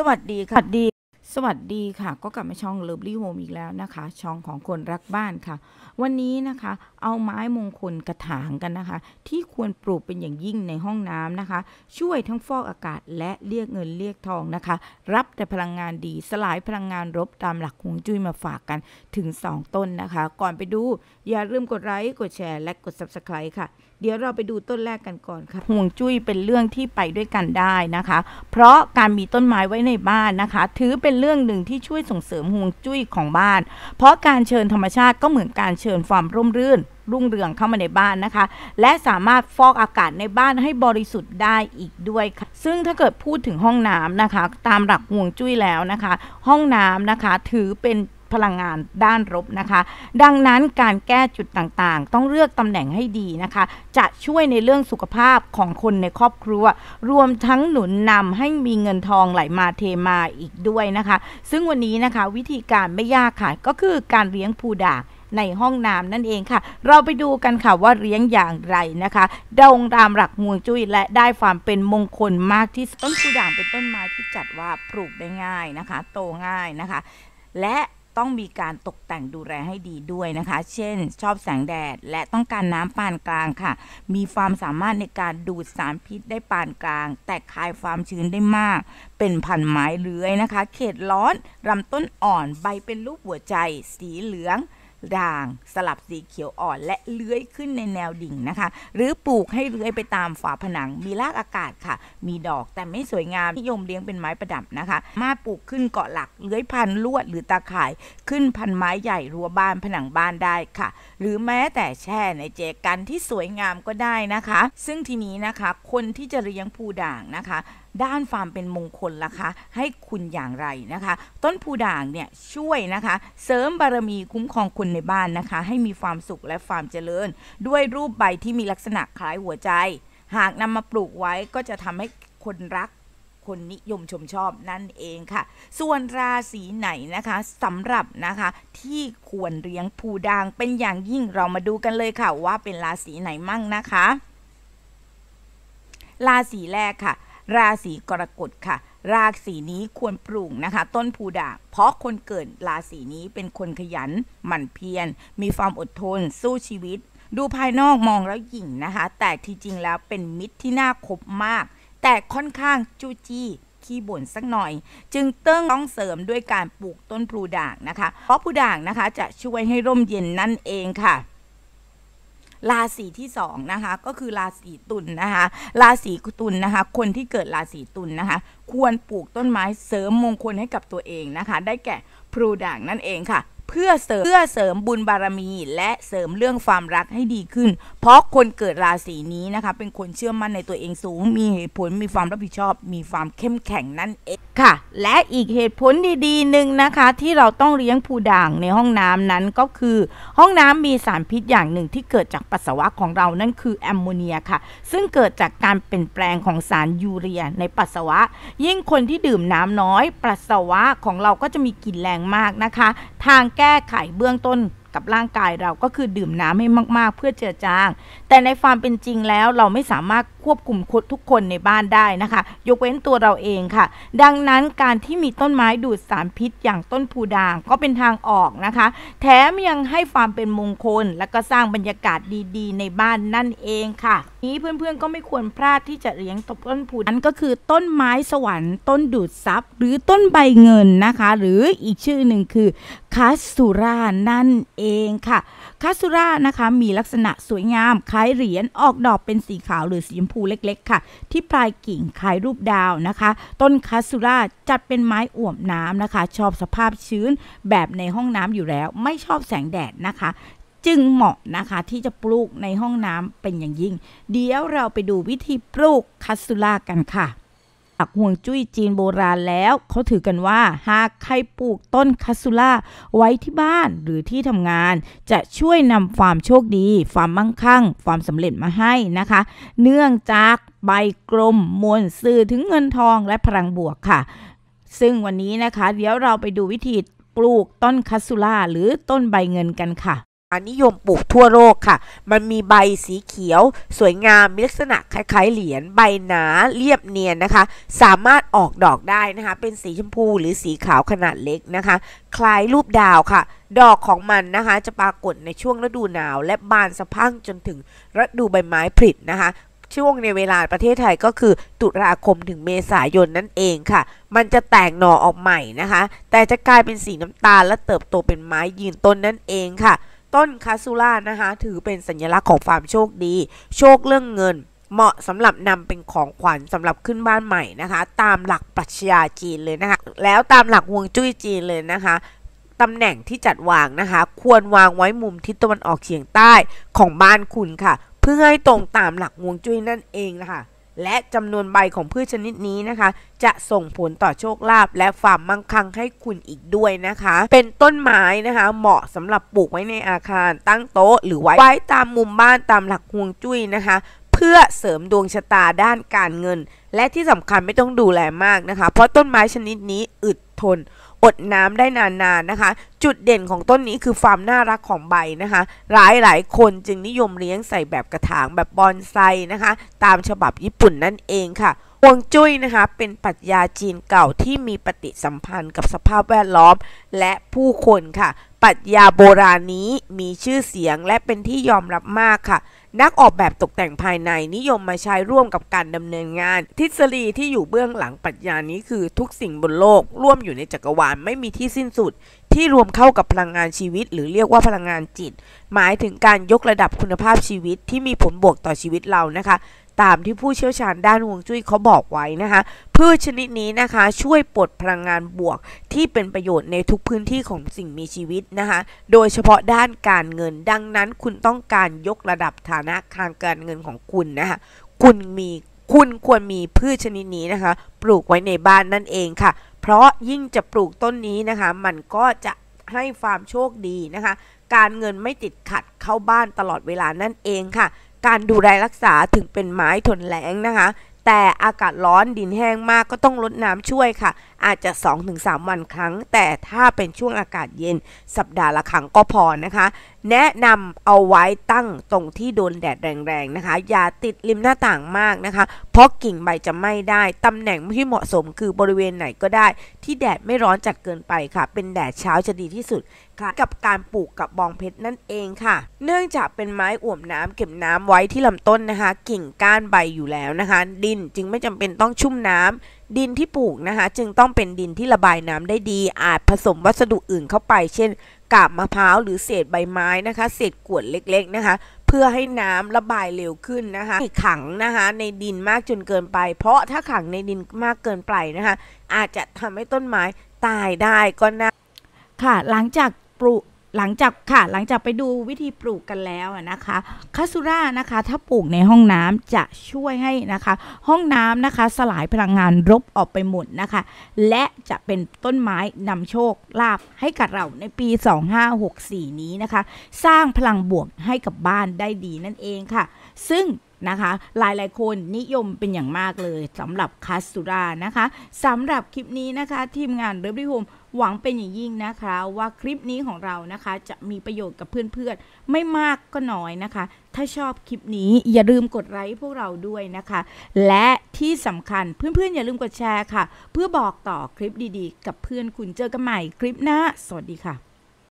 สวัสดีค่ะสวัสดี สวัสดีค่ะก็กลับมาช่องเลิฟลี่โฮมอีกแล้วนะคะ ช่องของคนรักบ้านค่ะ วันนี้นะคะ เอาไม้มงคลกระถางกันนะคะ ที่ควรปลูกเป็นอย่างยิ่งในห้องน้ำนะคะ ช่วยทั้งฟอกอากาศและเรียกเงินเรียกทองนะคะ รับแต่พลังงานดีสลายพลังงานรบตามหลักฮวงจุ้ยมาฝากกันถึง 2 ต้นนะคะ ก่อนไปดูอย่าลืมกดไลค์กดแชร์และกด subscribe ค่ะเดี๋ยวเราไปดูต้นแรกกันก่อนค่ะห่วงจุ้ยเป็นเรื่องที่ไปด้วยกันได้นะคะ เพราะการมีต้นไม้ไว้ในบ้านนะคะ ถือเป็นเรื่องหนึ่งที่ช่วยส่งเสริมห่วงจุ้ยของบ้าน เพราะการเชิญธรรมชาติก็เหมือนการเชิญความร่มรื่นรุ่งเรืองเข้ามาในบ้านนะคะ และสามารถฟอกอากาศในบ้านให้บริสุทธิ์ได้อีกด้วยค่ะซึ่งถ้าเกิดพูดถึงห้องน้ำนะคะ ตามหลักห่วงจุ้ยแล้วนะคะ ห้องน้ำนะคะ ถือเป็นพลังงานด้านลบนะคะ ดังนั้นการแก้จุดต่างๆ ต้องเลือก ตำแหน่งให้ดีนะคะ จะช่วยในเรื่องสุขภาพของคนในครอบครัว รวมทั้งหนุนนำให้มีเงินทองไหลมาเทมาอีกด้วยนะคะ ซึ่งวันนี้นะคะ วิธีการไม่ยากค่ะ ก็คือการเลี้ยงผูด่างในห้องน้ำนั่นเองค่ะ เราไปดูกันค่ะว่าเลี้ยงอย่างไรนะคะ ดองตามหลักงวงจุ้ยและได้ความเป็นมงคลมากที่ต้นู้ด่างเป็นต้นไม้ที่จัดว่าปลูกได้ง่ายนะคะ โตง่ายนะคะ และต้องมีการตกแต่งดูแลให้ดีด้วยนะคะ เช่น ชอบแสงแดดและต้องการน้ำปานกลางค่ะ มีความสามารถในการดูดสารพิษได้ปานกลาง แต่คายความชื้นได้มาก เป็นพันไม้เลื้อยนะคะ เขตร้อนลำต้นอ่อนใบเป็นรูปหัวใจ สีเหลืองด่าง สลับสีเขียวอ่อนและ เลื้อยขึ้นในแนวดิ่งนะคะ หรือปลูกให้ เลื้อยไปตามฝาผนัง มีรากอากาศค่ะ มีดอกแต่ไม่สวยงามนิยมเลี้ยงเป็นไม้ประดับนะคะ มาปลูกขึ้นเกาะหลักเลื้อยพันลวดหรือ ตาข่ายขึ้นพันไม้ใหญ่รั้วบ้านผนังบ้านได้ค่ะ หรือแม้แต่แช่ในเจกันที่สวยงามก็ได้นะคะ ซึ่งทีนี้นะคะคนที่จะเลี้ยงภูด่างนะคะด้านความเป็นมงคลล่ะคะ ให้คุณอย่างไรนะคะ ต้นผูด่าง เนี่ย ช่วยนะคะ เสริมบารมีคุ้มครองคนในบ้านนะคะ ให้มีความสุขและความเจริญ ด้วยรูปใบที่มีลักษณะ คล้ายหัวใจ หากนำมาปลูกไว้ก็จะทำให้คนรักคนนิยมชมชอบ นั่นเองค่ะ ส่วนราศีไหนนะคะสำหรับนะคะที่ควรเลี้ยงผูด่างเป็นอย่างยิ่งเรามาดูกันเลยค่ะว่าเป็นราศีไหนมั่งนะคะราศีแรกค่ะราศีกรกฎค่ะ ราศีนี้ควรปลูกนะคะ ต้นผูด่างเพราะคนเกิด ราศีนี้เป็นคนขยัน หมั่นเพียร มีความอดทนสู้ชีวิตดูภายนอกมองแล้วหยิ่งนะคะ แต่ที่จริงแล้วเป็นมิตรที่น่าคบมากแต่ค่อนข้างจู้จี้ขี้บ่นสักหน่อยจึงเติ้ง ต้องเสริมด้วยการปลูกต้นพลูด่างนะคะ เพราะพลูด่างนะคะจะช่วยให้ร่มเย็นนั่นเองค่ะราศีที่สองนะคะ ก็คือราศีตุลนนะคะราศีตุลนนะคะ คนที่เกิดราศีตุลนนะคะ ควรปลูกต้นไม้เสริมมงคลให้กับตัวเองนะคะ ได้แก่พลูด่างนั่นเองค่ะพื่อเสริมเพื่อเสริมบุญบารมี และเสริมเรื่องความรักให้ดีขึ้น เพราะคนเกิดราศีนี้นะคะ เป็นคนเชื่อมั่นในตัวเองสูง มีเหตุผลมีความรับผิดชอบ มีความเข้มแข็งนั่นเองค่ะ และอีกเหตุผลดีๆหนึ่งนะคะ ที่เราต้องเลี้ยงผู้ด่างในห้องน้ำนั้นก็คือห้องน้ำมีสารพิษอย่างหนึ่งที่เกิดจากปัสสาวะของเรานั่นคือแอมโมเนียค่ะ ซึ่งเกิดจากการเปลี่ยนแปลงของสารยูเรียในปัสสาวะ ยิ่งคนที่ดื่มน้ำน้อยปัสสาวะของเราก็จะมีกลิ่นแรงมากนะคะ ทางแก้แก้ไขเบื้องต้นกับร่างกายเราก็คือดื่มน้ำให้มากๆ เพื่อเจือจาง แต่ในความเป็นจริงแล้วเราไม่สามารถควบคุมคทุกคนในบ้านได้นะคะ ยกเว้นตัวเราเองค่ะ ดังนั้นการที่มีต้นไม้ดูดสารพิษ อย่างต้นผูด่างก็เป็นทางออกนะคะ แถมยังให้ความเป็นมงคลและก็สร้างบรรยากาศดีๆ ในบ้านนั่นเองค่ะนี้เพื่อนๆก็ไม่ควรพลาดที่จะเลี้ยงต้นผูนั้นก็คือต้นไม้สวรรค์ต้นดูดซับหรือต้นใบเงินนะคะ หรืออีกชื่อหนึ่งคือคาสุรานั่นเองค่ะ คาสุรานะคะมีลักษณะสวยงาม คล้ายเหรียญออกดอกเป็นสีขาวหรือสีชมพูเล็กๆ ค่ะ ที่ปลายกิ่งคล้ายรูปดาวนะคะ ต้นคาสุราจัดเป็นไม้อ่วมน้ำนะคะ ชอบสภาพชื้นแบบในห้องน้ำอยู่แล้ว ไม่ชอบแสงแดดนะคะ จึงเหมาะนะคะที่จะปลูกในห้องน้ำเป็นอย่างยิ่งเดี๋ยวเราไปดูวิธีปลูกคาสุรากันค่ะอักห่วงจุ้ยจีนโบราณแล้ว เขาถือกันว่าหากใครปลูกต้นคาสุล่าไว้ที่บ้านหรือที่ทำงาน จะช่วยนำความโชคดี ความมั่งคั่ง ความสำเร็จมาให้นะคะ เนื่องจากใบกลมมวลสื่อถึงเงินทองและพลังบวกค่ะ ซึ่งวันนี้นะคะ เดี๋ยวเราไปดูวิธีปลูกต้นคาสุล่าหรือต้นใบเงินกันค่ะนิยมปลูกทั่วโลกค่ะ มันมีใบสีเขียว สวยงาม มีลักษณะคล้ายๆเหรียญใบหนาเรียบเนียนนะคะ สามารถออกดอกได้นะคะ เป็นสีชมพูหรือสีขาวขนาดเล็กนะคะ คล้ายรูปดาวค่ะ ดอกของมันนะคะจะปรากฏในช่วงฤดูหนาวและบานสะพั่งจนถึงฤดูใบไม้ผลินะคะ ช่วงในเวลาประเทศไทยก็คือตุลาคมถึงเมษายนนั่นเองค่ะ มันจะแตกหน่อออกใหม่นะคะ แต่จะกลายเป็นสีน้ำตาลและเติบโตเป็นไม้ยืนต้นนั่นเองค่ะต้นคาซูล่านะคะถือเป็นสัญลักษณ์ของความโชคดี โชคเรื่องเงินเหมาะสำหรับนำเป็นของขวัญสำหรับขึ้นบ้านใหม่นะคะ ตามหลักปรัชญาจีนเลยนะคะ แล้วตามหลักฮวงจุ้ยจีนเลยนะคะตำแหน่งที่จัดวางนะคะ ควรวางไว้มุมทิศตะวันออกเฉียงใต้ของบ้านคุณค่ะ เพื่อให้ตรงตามหลักฮวงจุ้ยนั่นเองนะคะและจำนวนใบของพืชชนิดนี้นะคะ จะส่งผลต่อโชคลาภและความมั่งคั่งให้คุณอีกด้วยนะคะ เป็นต้นไม้นะคะเหมาะสำหรับปลูกไว้ในอาคารตั้งโต๊ะหรือไว้ไว้ตามมุมบ้านตามหลักฮวงจุ้ยนะคะ เพื่อเสริมดวงชะตาด้านการเงิน และที่สำคัญไม่ต้องดูแลมากนะคะเพราะต้นไม้ชนิดนี้อึดทนอดน้ำได้นานๆนนนะคะ จุดเด่นของต้นนี้คือความน่ารักของใบนะคะ หลายหลายคนจึงนิยมเลี้ยงใส่แบบกระถางแบบบอนไซนะคะ ตามฉบับญี่ปุ่นนั่นเองค่ะฮวงจุ้ยนะคะเป็นปรัชญาจีนเก่าที่มีปฏิสัมพันธ์กับสภาพแวดล้อมและผู้คนค่ะปรัชญาโบราณนี้มีชื่อเสียงและเป็นที่ยอมรับมากค่ะ นักออกแบบตกแต่งภายในนิยมมาใช้ร่วมกับการดำเนินงานทฤษฎีที่อยู่เบื้องหลังปรัชญานี้คือทุกสิ่งบนโลก ร่วมอยู่ในจักรวาลไม่มีที่สิ้นสุดที่รวมเข้ากับพลังงานชีวิต หรือเรียกว่าพลังงานจิต หมายถึงการยกระดับคุณภาพชีวิต ที่มีผลบวกต่อชีวิตเรานะคะ ตามที่ผู้เชี่ยวชาญด้านห่วงจุ้ยเขาบอกไว้นะคะพืชชนิดนี้นะคะ ช่วยปลดพลังงานบวก ที่เป็นประโยชน์ในทุกพื้นที่ของสิ่งมีชีวิตนะคะ โดยเฉพาะด้านการเงินดังนั้นคุณต้องการยกระดับฐานะทางการเงินของคุณนะคะคุณมีคุณควรมีพืชชนิดนี้นะคะ ปลูกไว้ในบ้านนั่นเองค่ะเพราะยิ่งจะปลูกต้นนี้นะคะ มันก็จะให้ความโชคดีนะคะ การเงินไม่ติดขัดเข้าบ้านตลอดเวลานั่นเองค่ะ การดูแลรักษาถึงเป็นไม้ทนแรงนะคะ แต่อากาศร้อนดินแห้งมากก็ต้องลดน้ำช่วยค่ะอาจจะ 2-3 วันครั้ง แต่ถ้าเป็นช่วงอากาศเย็น สัปดาห์ละครั้งก็พอนะคะ แนะนำเอาไว้ตั้งตรงที่โดนแดดแรงๆนะคะ อย่าติดริมหน้าต่างมากนะคะ เพราะกิ่งใบจะไหม้ได้ ตำแหน่งที่เหมาะสมคือบริเวณไหนก็ได้ ที่แดดไม่ร้อนจัดเกินไปค่ะ เป็นแดดเช้าจะดีที่สุดค่ะกับการปลูกกับบองเพชรนั่นเองค่ะ เนื่องจากเป็นไม้อ่วมน้ำเก็บน้ำไว้ที่ลำต้นนะคะ กิ่งก้านใบอยู่แล้วนะคะ ดินจึงไม่จำเป็นต้องชุ่มน้ำดินที่ปลูก นะคะจึงต้องเป็นดินที่ระบายน้ำได้ดี อาจผสมวัสดุอื่นเข้าไป เช่นกาบมะพร้าวหรือเศษใบไม้นะคะ เศษกวดเล็กๆนะคะ เพื่อให้น้ำ ระบายเร็วขึ้นนะคะ่ขังนะคะในดินมาก จน เกินไป เพราะถ้าขังในดินมากเกินไปนะคะอาจจะทำให้ต้นไม้ตายได้ก็นะค่ะหลังจากปลูกหลังจากค่ะหลังจากไปดูวิธีปลูกกันแล้วนะคะคาสุรานะคะ ถ้าปลูกในห้องน้ำจะช่วยให้นะคะ ห้องน้ำนะคะ สลายพลังงานรบออกไปหมดนะคะ และจะเป็นต้นไม้นำโชคลาภให้กับเราในปี2564 นี้นะคะ สร้างพลังบวกให้กับบ้านได้ดีนั่นเองค่ะ ซึ่งนะคะหลายหลายคนนิยมเป็นอย่างมากเลยสำหรับคาสุรานะคะสำหรับคลิปนี้นะคะ ทีมงานเริบลีโฮมหวังเป็นอย่างยิ่งนะคะว่าคลิปนี้ของเรานะคะจะมีประโยชน์กับเพื่อนๆ ไม่มากก็น้อยนะคะ ถ้าชอบคลิปนี้อย่าลืมกดไลค์พวกเราด้วยนะคะ และที่สำคัญเพื่อนๆอย่าลืมกดแชร์ค่ะ เพื่อบอกต่อคลิปดีๆ กับเพื่อนคุณเจอกันใหม่คลิปหน้า สวัสดีค่ะ